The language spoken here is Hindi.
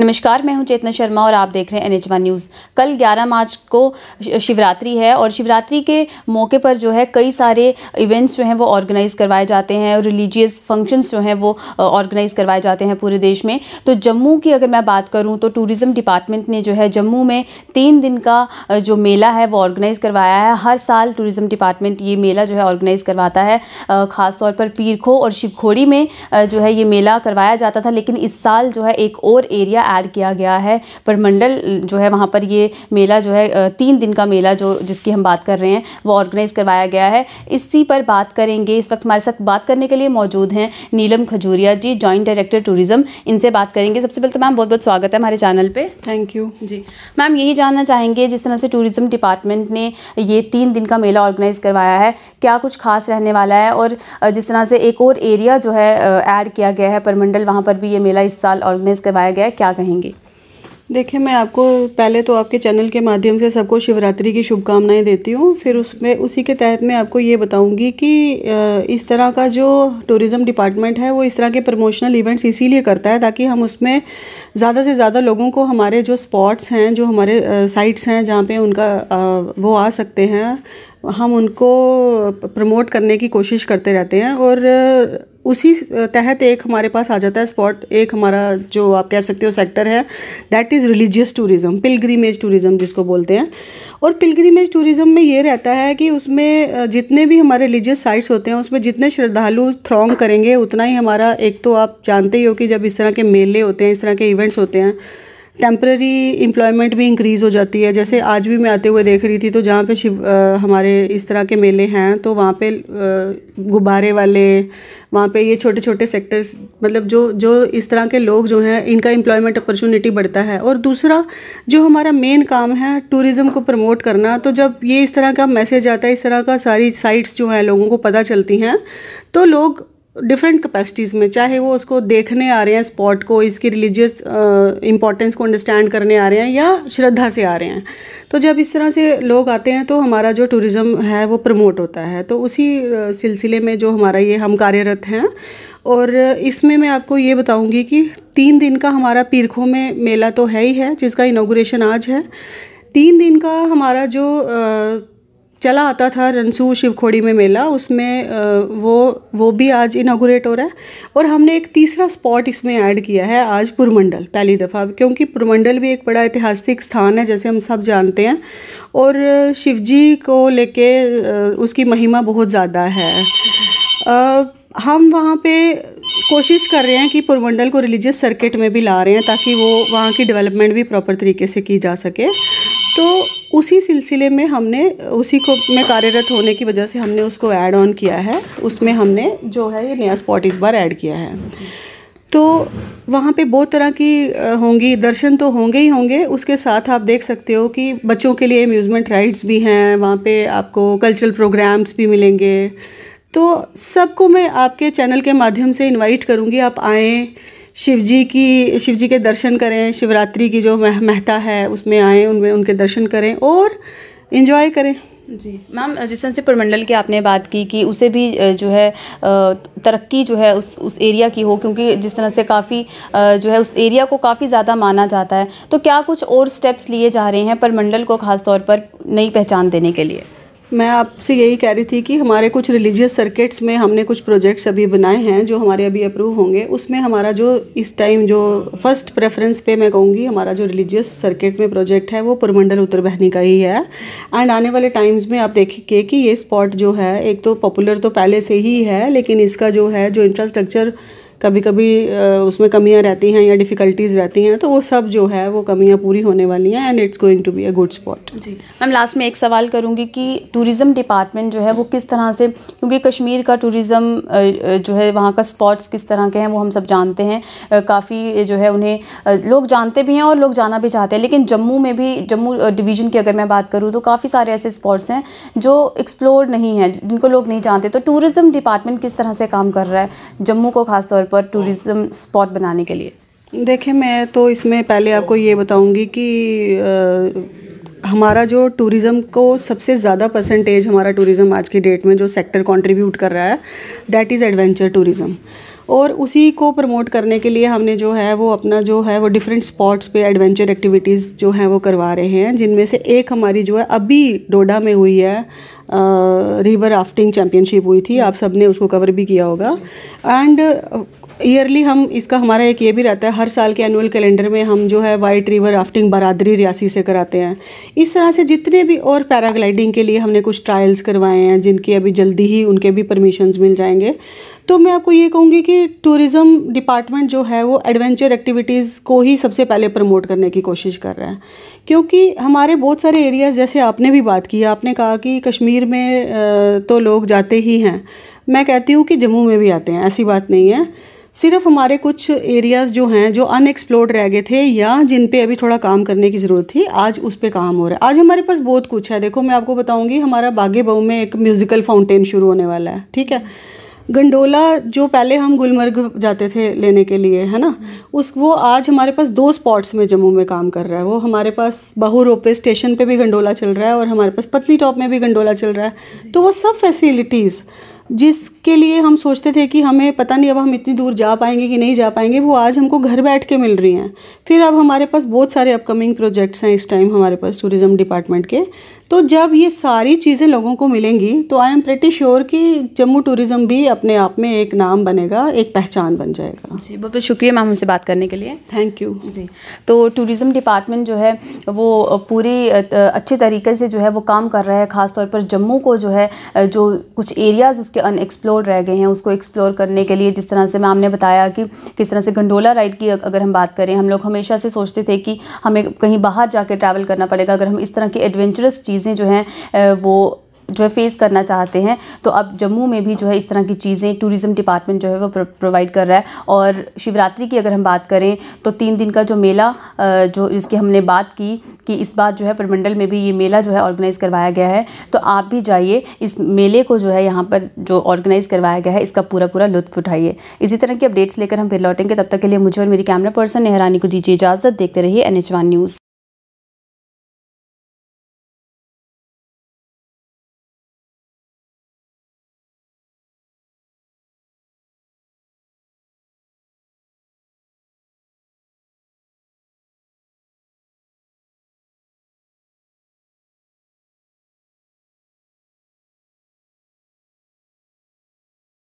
नमस्कार मैं हूं चेतना शर्मा और आप देख रहे हैं एन वन न्यूज़ कल 11 मार्च को शिवरात्रि है और शिवरात्रि के मौके पर जो है कई सारे इवेंट्स जो हैं वो ऑर्गेनाइज़ करवाए जाते हैं और रिलीजियस फंक्शंस जो हैं वो ऑर्गेनाइज़ करवाए जाते हैं पूरे देश में तो जम्मू की अगर मैं बात करूँ तो टूरिज़म डिपार्टमेंट ने जो है जम्मू में तीन दिन का जो मेला है वो ऑर्गेनाइज़ करवाया है हर साल टूरिज़म डिपार्टमेंट ये मेला जो है ऑर्गेनाइज़ करवाता है ख़ासतौर पर पीरखो और शिवखोड़ी में जो है ये मेला करवाया जाता था लेकिन इस साल जो है एक और एरिया ऐड किया गया है परमंडल जो है वहाँ पर ये मेला जो है तीन दिन का मेला जो जिसकी हम बात कर रहे हैं वो ऑर्गेनाइज़ करवाया गया है इसी पर बात करेंगे इस वक्त हमारे साथ बात करने के लिए मौजूद हैं Neelam Khajuria ji joint director tourism इनसे बात करेंगे सबसे पहले तो मैम बहुत बहुत स्वागत है हमारे चैनल पर थैंक यू जी मैम यही जानना चाहेंगे जिस तरह से टूरिज़म डिपार्टमेंट ने ये तीन दिन का मेला ऑर्गेनाइज़ करवाया है क्या कुछ खास रहने वाला है और जिस तरह से एक और एरिया जो है ऐड किया गया है परमंडल वहाँ पर भी ये मेला इस साल ऑर्गेनाइज़ करवाया गया है क्या रहेंगे देखिए मैं आपको पहले तो आपके चैनल के माध्यम से सबको शिवरात्रि की शुभकामनाएं देती हूँ फिर उसमें उसी के तहत मैं आपको ये बताऊँगी कि इस तरह का जो टूरिज़्म डिपार्टमेंट है वो इस तरह के प्रमोशनल इवेंट्स इसीलिए करता है ताकि हम उसमें ज़्यादा से ज़्यादा लोगों को हमारे जो स्पॉट्स हैं जो हमारे साइट्स हैं जहाँ पर उनका वो आ सकते हैं हम उनको प्रमोट करने की कोशिश करते रहते हैं और उसी तहत एक हमारे पास आ जाता है स्पॉट एक हमारा जो आप कह सकते हो सेक्टर है that is religious tourism pilgrimage tourism जिसको बोलते हैं और पिलग्रीमेज टूरिज़म में ये रहता है कि उसमें जितने भी हमारे रिलीजियस साइट्स होते हैं उसमें जितने श्रद्धालु थ्रॉन्ग करेंगे उतना ही हमारा एक तो आप जानते ही हो कि जब इस तरह के मेले होते हैं इस तरह के इवेंट्स होते हैं टेम्प्रेरी एम्प्लॉयमेंट भी इंक्रीज़ हो जाती है जैसे आज भी मैं आते हुए देख रही थी तो जहाँ पे शिव आ, हमारे इस तरह के मेले हैं तो वहाँ पे गुब्बारे वाले वहाँ पे ये छोटे छोटे सेक्टर्स मतलब जो जो इस तरह के लोग जो हैं इनका एम्प्लॉयमेंट अपॉर्चुनिटी बढ़ता है और दूसरा जो हमारा मेन काम है टूरिज़्म को प्रमोट करना तो जब ये इस तरह का मैसेज आता है इस तरह का सारी साइट्स जो हैं लोगों को पता चलती हैं तो लोग डिफरेंट कैपेसिटीज़ में चाहे वो उसको देखने आ रहे हैं स्पॉट को इसकी रिलीजियस इंपॉर्टेंस को अंडरस्टैंड करने आ रहे हैं या श्रद्धा से आ रहे हैं तो जब इस तरह से लोग आते हैं तो हमारा जो टूरिज़्म है वो प्रमोट होता है तो उसी सिलसिले में जो हमारा ये हम कार्यरत हैं और इसमें मैं आपको ये बताऊँगी कि तीन दिन का हमारा पीरखों में मेला तो है ही है जिसका इनाग्रेशन आज है तीन दिन का हमारा जो चला आता था रनसू शिवखोड़ी में मेला उसमें वो वो भी आज इनागोरेट हो रहा है और हमने एक तीसरा स्पॉट इसमें ऐड किया है आज पुरमंडल पहली दफ़ा क्योंकि पुरमंडल भी एक बड़ा ऐतिहासिक स्थान है जैसे हम सब जानते हैं और शिवजी को लेके उसकी महिमा बहुत ज़्यादा है हम वहाँ पे कोशिश कर रहे हैं कि पुरमंडल को रिलीजियस सर्किट में भी ला रहे हैं ताकि वो वहाँ की डेवलपमेंट भी प्रॉपर तरीके से की जा सके तो उसी सिलसिले में हमने उसी को में कार्यरत होने की वजह से हमने उसको ऐड ऑन किया है उसमें हमने जो है ये नया स्पॉट इस बार ऐड किया है तो वहाँ पे बहुत तरह की होंगी दर्शन तो होंगे ही होंगे उसके साथ आप देख सकते हो कि बच्चों के लिए अम्यूज़मेंट राइड्स भी हैं वहाँ पे आपको कल्चरल प्रोग्राम्स भी मिलेंगे तो सबको मैं आपके चैनल के माध्यम से इनवाइट करूँगी आप आएँ शिव जी की शिव जी के दर्शन करें शिवरात्रि की जो मह, महता है उसमें आएँ उनमें उनके दर्शन करें और इन्जॉय करें जी मैम जिस तरह से परमंडल की आपने बात की कि उसे भी जो है तरक्की जो है उस उस एरिया की हो क्योंकि जिस तरह से काफ़ी जो है उस एरिया को काफ़ी ज़्यादा माना जाता है तो क्या कुछ और स्टेप्स लिए जा रहे हैं परमंडल को ख़ास तौर पर नई पहचान देने के लिए मैं आपसे यही कह रही थी कि हमारे कुछ रिलीजियस सर्किट्स में हमने कुछ प्रोजेक्ट्स अभी बनाए हैं जो हमारे अभी अप्रूव होंगे उसमें हमारा जो इस टाइम जो फर्स्ट प्रेफरेंस पे मैं कहूँगी हमारा जो रिलीजियस सर्किट में प्रोजेक्ट है वो पुरमंडल उत्तर बहनी का ही है एंड आने वाले टाइम्स में आप देखिए कि ये स्पॉट जो है एक तो पॉपुलर तो पहले से ही है लेकिन इसका जो है जो इंफ्रास्ट्रक्चर कभी कभी उसमें कमियां रहती हैं या डिफ़िकल्टीज़ रहती हैं तो वो सब जो है वो कमियां पूरी होने वाली हैं and it's going to be a good spot जी मैम लास्ट में एक सवाल करूँगी कि टूरिज़म डिपार्टमेंट जो है वो किस तरह से क्योंकि कश्मीर का टूरिज़म जो है वहाँ का स्पॉट्स किस तरह के हैं वो हम सब जानते हैं काफ़ी जो है उन्हें लोग जानते भी हैं और लोग जाना भी चाहते हैं लेकिन जम्मू में भी जम्मू डिवीज़न की अगर मैं बात करूँ तो काफ़ी सारे ऐसे स्पॉट्स हैं जो एक्सप्लोर नहीं हैं जिनको लोग नहीं जानते तो टूरिज़म डिपार्टमेंट किस तरह से काम कर रहा है जम्मू को खासतौर पर टूरिज़म स्पॉट बनाने के लिए देखिए मैं तो इसमें पहले आपको ये बताऊंगी कि आ, हमारा जो टूरिज़म को सबसे ज़्यादा परसेंटेज हमारा टूरिज़म आज की डेट में जो सेक्टर कंट्रीब्यूट कर रहा है दैट इज़ एडवेंचर टूरिज़म और उसी को प्रमोट करने के लिए हमने जो है वो अपना जो है वो डिफरेंट स्पॉट्स पे एडवेंचर एक्टिविटीज़ जो हैं वो करवा रहे हैं जिनमें से एक हमारी जो है अभी डोडा में हुई है रिवर राफ्टिंग चैम्पियनशिप हुई थी आप सब ने उसको कवर भी किया होगा एंड ईयरली हम इसका हमारा एक ये भी रहता है हर साल के एनुअल कैलेंडर में हम जो है वाइट रिवर राफ्टिंग बरादरी रियासी से कराते हैं इस तरह से जितने भी और पैराग्लाइडिंग के लिए हमने कुछ ट्रायल्स करवाए हैं जिनकी अभी जल्दी ही उनके भी परमिशंस मिल जाएंगे तो मैं आपको ये कहूँगी कि टूरिज़्म डिपार्टमेंट जो है वो एडवेंचर एक्टिविटीज़ को ही सबसे पहले प्रमोट करने की कोशिश कर रहा है क्योंकि हमारे बहुत सारे एरियाज़ जैसे आपने भी बात की आपने कहा कि कश्मीर में तो लोग जाते ही हैं मैं कहती हूँ कि जम्मू में भी आते हैं ऐसी बात नहीं है सिर्फ हमारे कुछ एरियाज़ जो हैं जो अनएक्सप्लोर्ड रह गए थे या जिन पे अभी थोड़ा काम करने की ज़रूरत थी आज उस पर काम हो रहा है आज हमारे पास बहुत कुछ है देखो मैं आपको बताऊँगी हमारा बागे बहू में एक म्यूज़िकल फाउंटेन शुरू होने वाला है ठीक है गंडोला जो पहले हम गुलमर्ग जाते थे लेने के लिए है ना उस वो आज हमारे पास दो स्पॉट्स में जम्मू में काम कर रहा है वो हमारे पास बहू रोपे स्टेशन पे भी गंडोला चल रहा है और हमारे पास पत्नी टॉप में भी गंडोला चल रहा है तो वो सब फैसिलिटीज़ जिसके लिए हम सोचते थे कि हमें पता नहीं अब हम इतनी दूर जा पाएंगे कि नहीं जा पाएंगे वो आज हमको घर बैठ के मिल रही हैं फिर अब हमारे पास बहुत सारे अपकमिंग प्रोजेक्ट्स हैं इस टाइम हमारे पास टूरिज़म डिपार्टमेंट के तो जब ये सारी चीज़ें लोगों को मिलेंगी तो आई एम प्रेटी श्योर कि जम्मू टूरिज़्म भी अपने आप में एक नाम बनेगा एक पहचान बन जाएगा जी बहुत बहुत शुक्रिया मैम हमसे बात करने के लिए थैंक यू जी तो टूरिज़्म डिपार्टमेंट जो है वो पूरी अच्छे तरीके से जो है वो काम कर रहा है ख़ासतौर पर जम्मू को जो है जो कुछ एरियाज़ उसके के अनएक्सप्लोर रह गए हैं उसको एक्सप्लोर करने के लिए जिस तरह से मैम ने बताया कि किस तरह से गंडोला राइड की अगर हम बात करें हम लोग हमेशा से सोचते थे कि हमें कहीं बाहर जाकर ट्रैवल करना पड़ेगा अगर हम इस तरह की एडवेंचरस चीज़ें जो हैं वो जो है फेस करना चाहते हैं तो अब जम्मू में भी जो है इस तरह की चीज़ें टूरिज़म डिपार्टमेंट जो है वो प्रोवाइड कर रहा है और शिवरात्रि की अगर हम बात करें तो तीन दिन का जो मेला जो इसकी हमने बात की कि इस बार जो है परमंडल में भी ये मेला जो है ऑर्गेनाइज़ करवाया गया है तो आप भी जाइए इस मेले को जो है यहाँ पर जो ऑर्गेनाइज़ करवाया गया है इसका पूरा पूरा लुत्फ उठाइए इसी तरह की अपडेट्स लेकर हम फिर लौटेंगे तब तक के लिए मुझे और मेरी कैमरा पर्सन नेहरानी को दीजिए इजाज़त देखते रहिए एन न्यूज़